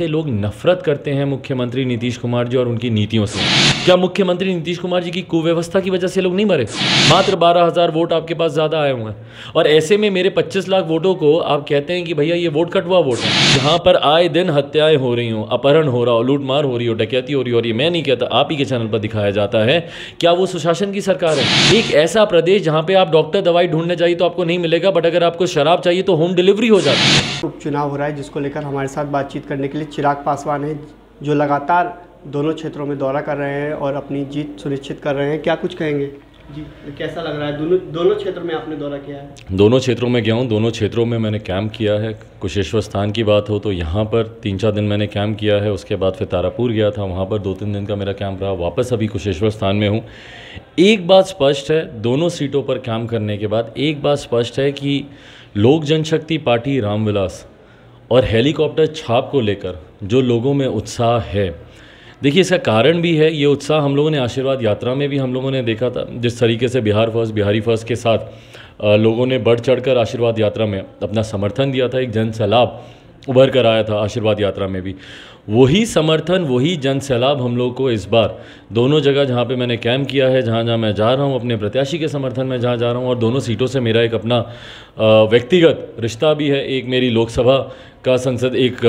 से लोग नफरत करते हैं मुख्यमंत्री नीतीश कुमार जी और उनकी नीतियों से क्या मुख्यमंत्री नीतीश कुमार जी की कुव्यवस्था की वजह से लोग नहीं मरे मात्र बारह हज़ार वोट आपके पास ज़्यादा आए हुए हैं और ऐसे में मेरे पच्चीस लाख वोटों को आप कहते हैं कि भैया ये वोट कटवा वोट है जहां पर आए दिन हत्याएं हो रही हो अपहरण हो रहा हो लूटमार हो रही हो डकैती हो रही हो और ये मैं नहीं कहता आप ही के चैनल पर दिखाया जाता है क्या वो सुशासन की सरकार है एक ऐसा प्रदेश जहाँ पे आप डॉक्टर दवाई ढूंढने जाइए तो आपको नहीं मिलेगा बट अगर आपको शराब चाहिए तो होम डिलीवरी हो जाती है उपचुनाव हो रहा है जिसको लेकर हमारे साथ बातचीत करने के लिए चिराग पासवान हैं जो लगातार दोनों क्षेत्रों में दौरा कर रहे हैं और अपनी जीत सुनिश्चित कर रहे हैं क्या कुछ कहेंगे जी कैसा लग रहा है दोनों दोनों क्षेत्रों में आपने दौरा किया है दोनों क्षेत्रों में गया हूँ दोनों क्षेत्रों में मैंने कैंप किया है कुशेश्वर स्थान की बात हो तो यहाँ पर तीन चार दिन मैंने कैंप किया है उसके बाद फिर तारापुर गया था वहाँ पर दो तीन दिन का मेरा कैंप रहा वापस अभी कुशेश्वर स्थान में हूँ एक बात स्पष्ट है दोनों सीटों पर कैम्प करने के बाद एक बात स्पष्ट है कि लोक जनशक्ति पार्टी रामविलास और हेलीकॉप्टर छाप को लेकर जो लोगों में उत्साह है देखिए इसका कारण भी है ये उत्साह हम लोगों ने आशीर्वाद यात्रा में भी हम लोगों ने देखा था जिस तरीके से बिहार फर्स्ट बिहारी फर्स्ट के साथ लोगों ने बढ़ चढ़कर आशीर्वाद यात्रा में अपना समर्थन दिया था एक जन सैलाब उभर कर आया था आशीर्वाद यात्रा में भी वही समर्थन वही जन सैलाब हम लोग को इस बार दोनों जगह जहाँ पे मैंने कैम्प किया है जहाँ जहाँ मैं जा रहा हूँ अपने प्रत्याशी के समर्थन में जहाँ जा रहा हूँ और दोनों सीटों से मेरा एक अपना व्यक्तिगत रिश्ता भी है एक मेरी लोकसभा का संसद एक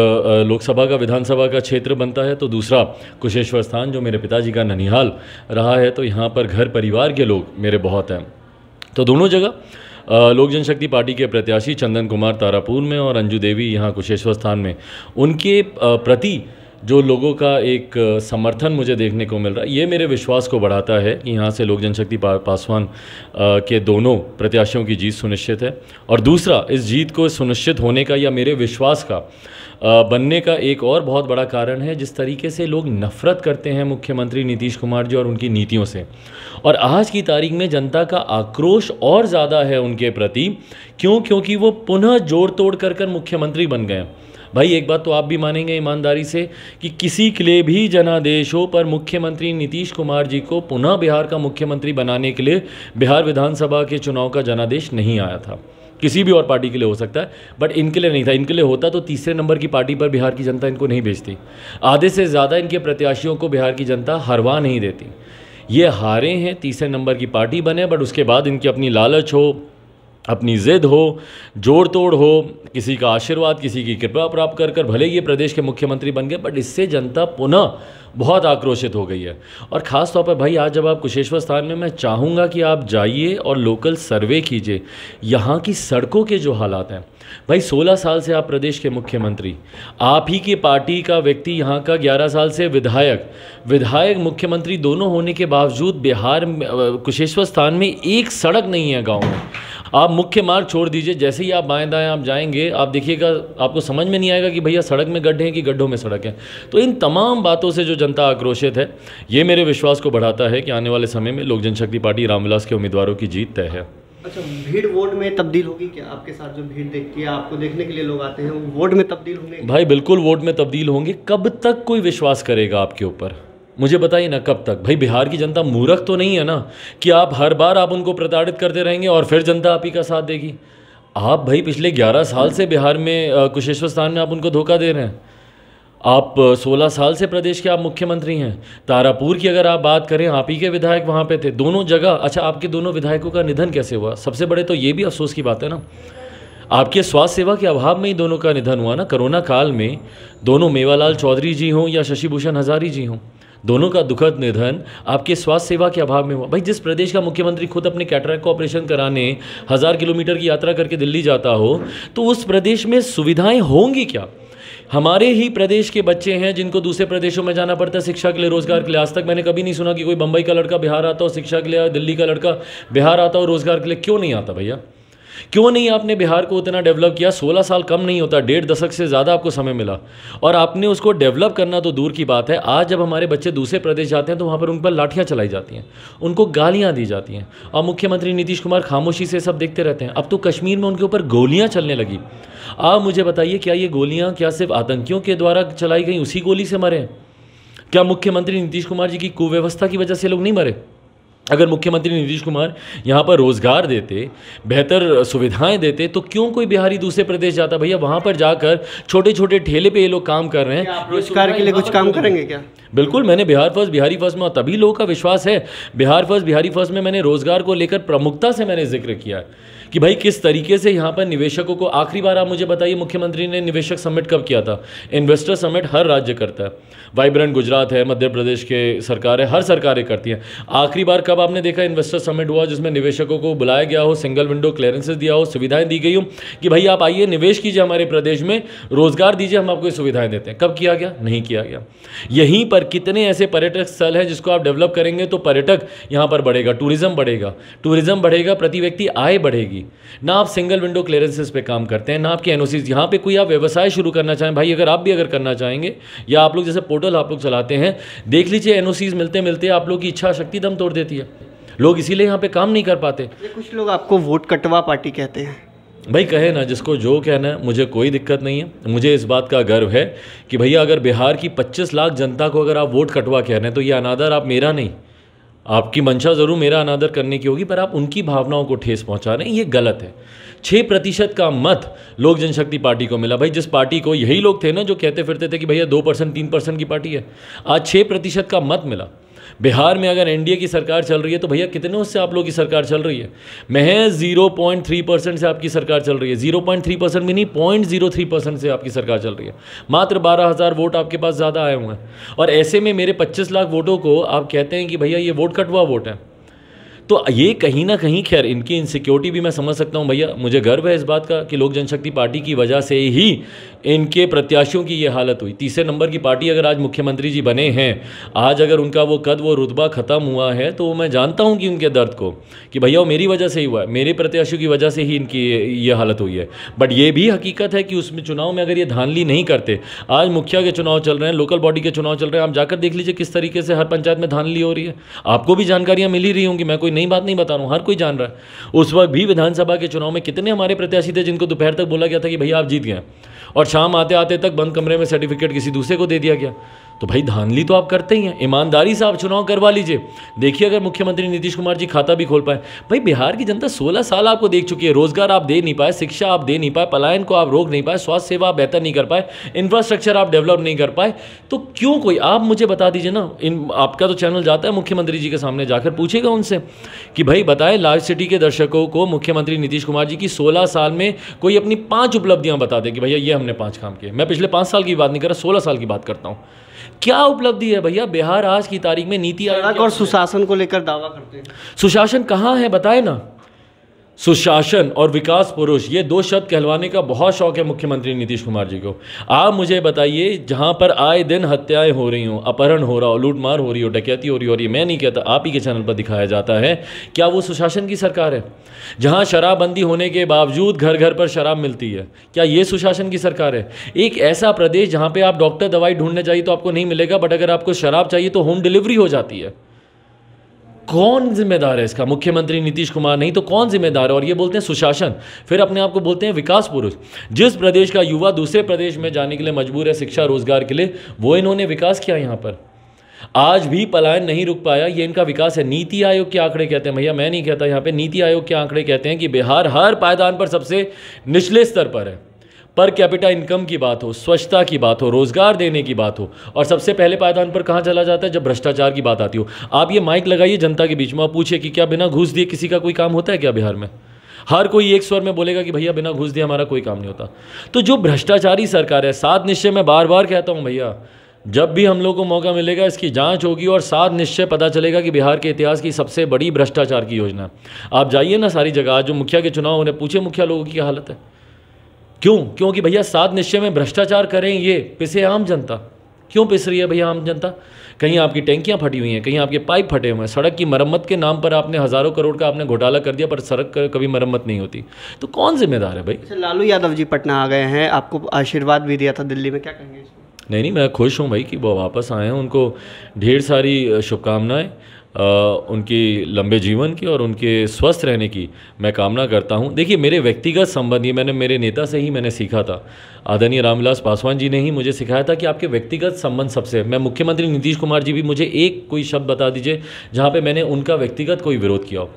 लोकसभा का विधानसभा का क्षेत्र बनता है तो दूसरा कुशेश्वर स्थान जो मेरे पिताजी का ननिहाल रहा है तो यहाँ पर घर परिवार के लोग मेरे बहुत हैं तो दोनों जगह लोक जनशक्ति पार्टी के प्रत्याशी चंदन कुमार तारापुर में और अंजू देवी यहाँ कुशेश्वर स्थान में उनके प्रति जो लोगों का एक समर्थन मुझे देखने को मिल रहा है ये मेरे विश्वास को बढ़ाता है कि यहाँ से लोक जनशक्ति पासवान के दोनों प्रत्याशियों की जीत सुनिश्चित है और दूसरा इस जीत को सुनिश्चित होने का या मेरे विश्वास का बनने का एक और बहुत बड़ा कारण है जिस तरीके से लोग नफ़रत करते हैं मुख्यमंत्री नीतीश कुमार जी और उनकी नीतियों से और आज की तारीख में जनता का आक्रोश और ज़्यादा है उनके प्रति क्यों क्योंकि वो पुनः जोड़ तोड़ कर कर मुख्यमंत्री बन गए भाई एक बात तो आप भी मानेंगे ईमानदारी से कि किसी के लिए भी जनादेश हो पर मुख्यमंत्री नीतीश कुमार जी को पुनः बिहार का मुख्यमंत्री बनाने के लिए बिहार विधानसभा के चुनाव का जनादेश नहीं आया था किसी भी और पार्टी के लिए हो सकता है बट इनके लिए नहीं था इनके लिए होता तो तीसरे नंबर की पार्टी पर बिहार की जनता इनको नहीं भेजती आधे से ज़्यादा इनके प्रत्याशियों को बिहार की जनता हरवा नहीं देती ये हारे हैं तीसरे नंबर की पार्टी बने बट उसके बाद इनकी अपनी लालच हो अपनी ज़िद हो जोड़ तोड़ हो किसी का आशीर्वाद किसी की कृपा प्राप्त कर कर भले ये प्रदेश के मुख्यमंत्री बन गए बट इससे जनता पुनः बहुत आक्रोशित हो गई है और ख़ास तौर पर भाई आज जब आप कुशेश्वर स्थान में मैं चाहूँगा कि आप जाइए और लोकल सर्वे कीजिए यहाँ की सड़कों के जो हालात हैं भाई 16 साल से आप प्रदेश के मुख्यमंत्री आप ही की पार्टी का व्यक्ति यहाँ का 11 साल से विधायक विधायक मुख्यमंत्री दोनों होने के बावजूद बिहार कुशेश्वर स्थान में एक सड़क नहीं है गाँव में आप मुख्य मार्ग छोड़ दीजिए जैसे ही आप बाएं दाएं आप जाएंगे आप देखिएगा आपको समझ में नहीं आएगा कि भैया सड़क में गड्ढे हैं कि गड्ढों में सड़क है तो इन तमाम बातों से जो जनता आक्रोशित है ये मेरे विश्वास को बढ़ाता है कि आने वाले समय में लोक जनशक्ति पार्टी रामविलास के उम्मीदवारों की जीत तय है अच्छा भीड़ वोट में तब्दील होगी क्या आपके साथ जो भीड़ देखती है आपको देखने के लिए लोग आते हैं वोट में तब्दील होंगे भाई बिल्कुल वोट में तब्दील होंगे कब तक कोई विश्वास करेगा आपके ऊपर मुझे बताइए ना कब तक भाई बिहार की जनता मूर्ख तो नहीं है ना कि आप हर बार आप उनको प्रताड़ित करते रहेंगे और फिर जनता आप ही का साथ देगी आप भाई पिछले 11 साल से बिहार में कुशेश्वर स्थान में आप उनको धोखा दे रहे हैं आप 16 साल से प्रदेश के आप मुख्यमंत्री हैं तारापुर की अगर आप बात करें आप ही के विधायक वहाँ पे थे दोनों जगह अच्छा आपके दोनों विधायकों का निधन कैसे हुआ सबसे बड़े तो ये भी अफसोस की बात है ना आपके स्वास्थ्य सेवा के अभाव में ही दोनों का निधन हुआ ना कोरोना काल में दोनों मेवालाल चौधरी जी हों या शशि भूषण हजारी जी हों दोनों का दुखद निधन आपके स्वास्थ्य सेवा के अभाव में हुआ भाई जिस प्रदेश का मुख्यमंत्री खुद अपने कैटरैक का ऑपरेशन कराने हज़ार किलोमीटर की यात्रा करके दिल्ली जाता हो तो उस प्रदेश में सुविधाएं होंगी क्या हमारे ही प्रदेश के बच्चे हैं जिनको दूसरे प्रदेशों में जाना पड़ता है शिक्षा के लिए रोज़गार के लिए आज तक मैंने कभी नहीं सुना कि कोई बंबई का लड़का बिहार आता हो शिक्षा के लिए दिल्ली का लड़का बिहार आता हो रोज़गार के लिए क्यों नहीं आता भैया क्यों नहीं आपने बिहार को उतना डेवलप किया सोलह साल कम नहीं होता डेढ़ दशक से ज़्यादा आपको समय मिला और आपने उसको डेवलप करना तो दूर की बात है आज जब हमारे बच्चे दूसरे प्रदेश जाते हैं तो वहाँ पर उन पर लाठियाँ चलाई जाती हैं उनको गालियाँ दी जाती हैं और मुख्यमंत्री नीतीश कुमार खामोशी से सब देखते रहते हैं अब तो कश्मीर में उनके ऊपर गोलियाँ चलने लगी आप मुझे बताइए क्या ये गोलियाँ क्या सिर्फ आतंकियों के द्वारा चलाई गई उसी गोली से मरे क्या मुख्यमंत्री नीतीश कुमार जी की कुव्यवस्था की वजह से लोग नहीं मरे अगर मुख्यमंत्री नीतीश कुमार यहाँ पर रोज़गार देते बेहतर सुविधाएं देते तो क्यों कोई बिहारी दूसरे प्रदेश जाता भैया वहाँ पर जाकर छोटे छोटे ठेले पे ये लोग काम कर रहे हैं रोजगार के लिए कुछ काम करेंगे क्या बिल्कुल मैंने बिहार फर्स्ट बिहारी फर्स्ट में तभी लोगों का विश्वास है बिहार फर्स्ट बिहारी फर्स्ट में मैंने रोज़गार को लेकर प्रमुखता से मैंने जिक्र किया है कि भाई किस तरीके से यहाँ पर निवेशकों को आखिरी बार आप मुझे बताइए मुख्यमंत्री ने निवेशक समिट कब किया था इन्वेस्टर समिट हर राज्य करता है वाइब्रेंट गुजरात है मध्य प्रदेश के सरकार है हर सरकारें करती हैं आखिरी बार कब आपने देखा इन्वेस्टर समिट हुआ जिसमें निवेशकों को बुलाया गया हो सिंगल विंडो क्लियरेंसेज दिया हो सुविधाएं दी गई हो कि भाई आप आइए निवेश कीजिए हमारे प्रदेश में रोजगार दीजिए हम आपको सुविधाएं देते हैं कब किया गया नहीं किया गया यहीं पर कितने ऐसे पर्यटक स्थल हैं जिसको आप डेवलप करेंगे तो पर्यटक यहाँ पर बढ़ेगा टूरिज्म बढ़ेगा टूरिज्म बढ़ेगा प्रति व्यक्ति आय बढ़ेगी ना आप सिंगल विंडो क्लियरेंसेज पर काम करते हैं ना आपके एनओसीज यहाँ पर कोई आप व्यवसाय शुरू करना चाहें भाई अगर आप भी अगर करना चाहेंगे या आप लोग जैसे पोर्टल आप लोग चलाते हैं देख लीजिए एनओसीज मिलते मिलते आप लोग की इच्छा शक्ति दम तोड़ देती है लोग इसीलिए यहाँ पे काम नहीं कर पाते कुछ लोग आपको वोट कटवा पार्टी कहते हैं भाई कहे ना जिसको जो कहना है मुझे कोई दिक्कत नहीं है मुझे इस बात का गर्व है कि भैया अगर बिहार की 25 लाख जनता को अगर आप वोट कटवा कह रहे हैं तो ये अनादर आप मेरा नहीं आपकी मंशा ज़रूर मेरा अनादर करने की होगी पर आप उनकी भावनाओं को ठेस पहुंचा रहे हैं ये गलत है छः प्रतिशत का मत लोक जनशक्ति पार्टी को मिला भाई जिस पार्टी को यही लोग थे ना जो कहते फिरते थे कि भैया दो परसेंट तीन परसेंट की पार्टी है आज छः प्रतिशत का मत मिला बिहार में अगर एनडीए की सरकार चल रही है तो भैया कितने उससे आप लोगों की सरकार चल रही है महज जीरो पॉइंट थ्री परसेंट से आपकी सरकार चल रही है जीरो पॉइंट थ्री परसेंट भी नहीं पॉइंट जीरो थ्री परसेंट से आपकी सरकार चल रही है मात्र बारह हज़ार वोट आपके पास ज़्यादा आए हुए हैं और ऐसे में मेरे पच्चीस लाख वोटों को आप कहते हैं कि भैया ये वोट कटवा वोट है तो ये कहीं ना कहीं खैर इनकी इनसिक्योरिटी भी मैं समझ सकता हूँ भैया मुझे गर्व है इस बात का कि लोक जनशक्ति पार्टी की वजह से ही इनके प्रत्याशियों की ये हालत हुई तीसरे नंबर की पार्टी अगर आज मुख्यमंत्री जी बने हैं आज अगर उनका वो कद वो रुतबा ख़त्म हुआ है तो मैं जानता हूँ कि उनके दर्द को कि भैया वो मेरी वजह से ही हुआ है मेरे प्रत्याशियों की वजह से ही इनकी ये हालत हुई है बट ये भी हकीकत है कि उसमें चुनाव में अगर ये धानली नहीं करते आज मुखिया के चुनाव चल रहे हैं लोकल बॉडी के चुनाव चल रहे हैं आप जाकर देख लीजिए किस तरीके से हर पंचायत में धानली हो रही है आपको भी जानकारियाँ मिल ही रही होंगी मैं कोई कोई नई बात नहीं बता रहा हूँ हर कोई जान रहा है उस वक्त भी विधानसभा के चुनाव में कितने हमारे प्रत्याशी थे जिनको दोपहर तक बोला गया था कि भैया आप जीत गए और शाम आते आते तक बंद कमरे में सर्टिफिकेट किसी दूसरे को दे दिया गया तो भाई धानली तो आप करते ही हैं ईमानदारी से आप चुनाव करवा लीजिए देखिए अगर मुख्यमंत्री नीतीश कुमार जी खाता भी खोल पाए भाई बिहार की जनता सोलह साल आपको देख चुकी है रोजगार आप दे नहीं पाए शिक्षा आप दे नहीं पाए पलायन को आप रोक नहीं पाए स्वास्थ्य सेवा आप बेहतर नहीं कर पाए इंफ्रास्ट्रक्चर आप डेवलप नहीं कर पाए तो क्यों कोई आप मुझे बता दीजिए ना इन आपका तो चैनल जाता है मुख्यमंत्री जी के सामने जाकर पूछेगा उनसे कि भाई बताएं लाइव सिटी के दर्शकों को मुख्यमंत्री नीतीश कुमार जी की सोलह साल में कोई अपनी पाँच उपलब्धियाँ बता दें कि भैया ये हमने पाँच काम किए मैं पिछले पाँच साल की बात नहीं कर रहा सोलह साल की बात करता हूँ क्या उपलब्धि है भैया बिहार आज की तारीख में नीति आयोग और सुशासन को लेकर दावा करते हैं सुशासन कहाँ है बताए ना सुशासन और विकास पुरुष ये दो शब्द कहलवाने का बहुत शौक है मुख्यमंत्री नीतीश कुमार जी को आप मुझे बताइए जहाँ पर आए दिन हत्याएं हो रही हो अपहरण हो रहा हो लूटमार हो रही हो डकैती हो रही हो रही मैं नहीं कहता आप ही के चैनल पर दिखाया जाता है क्या वो सुशासन की सरकार है जहाँ शराबबंदी होने के बावजूद घर घर पर शराब मिलती है क्या ये सुशासन की सरकार है एक ऐसा प्रदेश जहाँ पर आप डॉक्टर दवाई ढूंढने जाइए तो आपको नहीं मिलेगा बट अगर आपको शराब चाहिए तो होम डिलीवरी हो जाती है कौन जिम्मेदार है इसका मुख्यमंत्री नीतीश कुमार नहीं तो कौन जिम्मेदार है और ये बोलते हैं सुशासन फिर अपने आप को बोलते हैं विकास पुरुष जिस प्रदेश का युवा दूसरे प्रदेश में जाने के लिए मजबूर है शिक्षा रोजगार के लिए वो इन्होंने विकास किया यहाँ पर आज भी पलायन नहीं रुक पाया ये इनका विकास है नीति आयोग के आंकड़े कहते हैं भैया मैं नहीं कहता यहाँ पे नीति आयोग के आंकड़े कहते हैं कि बिहार हर पायदान पर सबसे निचले स्तर पर है पर कैपिटा इनकम की बात हो स्वच्छता की बात हो रोज़गार देने की बात हो और सबसे पहले पायदान पर कहाँ चला जाता है जब भ्रष्टाचार की बात आती हो आप ये माइक लगाइए जनता के बीच में आप पूछिए कि क्या बिना घूस दिए किसी का कोई काम होता है क्या बिहार में हर कोई एक स्वर में बोलेगा कि भैया बिना घूस दिए हमारा कोई काम नहीं होता तो जो भ्रष्टाचारी सरकार है सात निश्चय मैं बार बार कहता हूँ भैया जब भी हम लोग को मौका मिलेगा इसकी जांच होगी और साथ निश्चय पता चलेगा कि बिहार के इतिहास की सबसे बड़ी भ्रष्टाचार की योजना आप जाइए ना सारी जगह जो मुखिया के चुनाव उन्हें पूछे मुखिया लोगों की हालत है क्यों क्योंकि भैया सात निश्चय में भ्रष्टाचार करें ये पिसे आम जनता क्यों पिस रही है भैया आम जनता कहीं आपकी टैंकियां फटी हुई हैं कहीं आपके पाइप फटे हुए हैं सड़क की मरम्मत के नाम पर आपने हज़ारों करोड़ का आपने घोटाला कर दिया पर सड़क कभी मरम्मत नहीं होती तो कौन जिम्मेदार है भाई अच्छा, लालू यादव जी पटना आ गए हैं आपको आशीर्वाद भी दिया था दिल्ली में क्या कहेंगे नहीं नहीं मैं खुश हूँ भाई कि वो वापस आए हैं उनको ढेर सारी शुभकामनाएँ उनकी लंबे जीवन की और उनके स्वस्थ रहने की मैं कामना करता हूँ देखिए मेरे व्यक्तिगत संबंध ये मैंने मेरे नेता से ही मैंने सीखा था आदरणीय रामविलास पासवान जी ने ही मुझे सिखाया था कि आपके व्यक्तिगत संबंध सबसे मैं मुख्यमंत्री नीतीश कुमार जी भी मुझे एक कोई शब्द बता दीजिए जहाँ पर मैंने उनका व्यक्तिगत कोई विरोध किया हो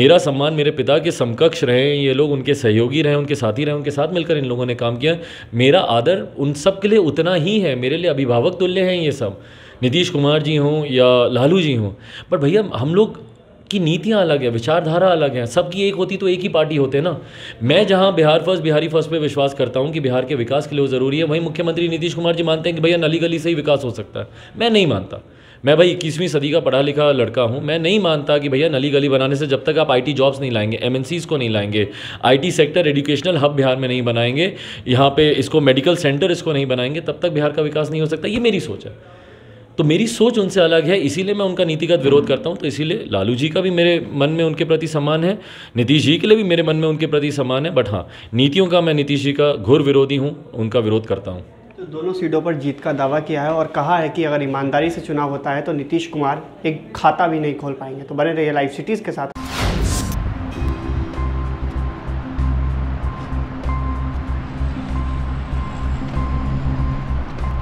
मेरा सम्मान मेरे पिता के समकक्ष रहे ये लोग उनके सहयोगी रहे उनके साथी रहे उनके साथ मिलकर इन लोगों ने काम किया मेरा आदर उन सब के लिए उतना ही है मेरे लिए अभिभावक तुल्य हैं ये सब नीतीश कुमार जी हों या लालू जी हों पर भैया हम लोग की नीतियाँ अलग हैं विचारधारा अलग है सबकी एक होती तो एक ही पार्टी होते ना मैं जहाँ बिहार फर्स्ट बिहारी फर्स्ट पे विश्वास करता हूँ कि बिहार के विकास के लिए वो ज़रूरी है वहीं मुख्यमंत्री नीतीश कुमार जी मानते हैं कि भैया नली गली से ही विकास हो सकता है मैं नहीं मानता मैं भाई इक्कीसवीं सदी का पढ़ा लिखा लड़का हूँ मैं नहीं मानता कि भैया नली गली बनाने से जब तक आप आई जॉब्स नहीं लाएंगे एम को नहीं लाएंगे आई सेक्टर एजुकेशनल हब बिहार में नहीं बनाएंगे यहाँ पे इसको मेडिकल सेंटर इसको नहीं बनाएंगे तब तक बिहार का विकास नहीं हो सकता ये मेरी सोच है तो मेरी सोच उनसे अलग है इसीलिए मैं उनका नीतिगत विरोध करता हूँ तो इसीलिए लालू जी का भी मेरे मन में उनके प्रति सम्मान है नीतीश जी के लिए भी मेरे मन में उनके प्रति सम्मान है बट हाँ नीतियों का मैं नीतीश जी का घोर विरोधी हूँ उनका विरोध करता हूँ तो दोनों सीटों पर जीत का दावा किया है और कहा है कि अगर ईमानदारी से चुनाव होता है तो नीतीश कुमार एक खाता भी नहीं खोल पाएंगे तो बने रहिए लाइव सिटीज़ के साथ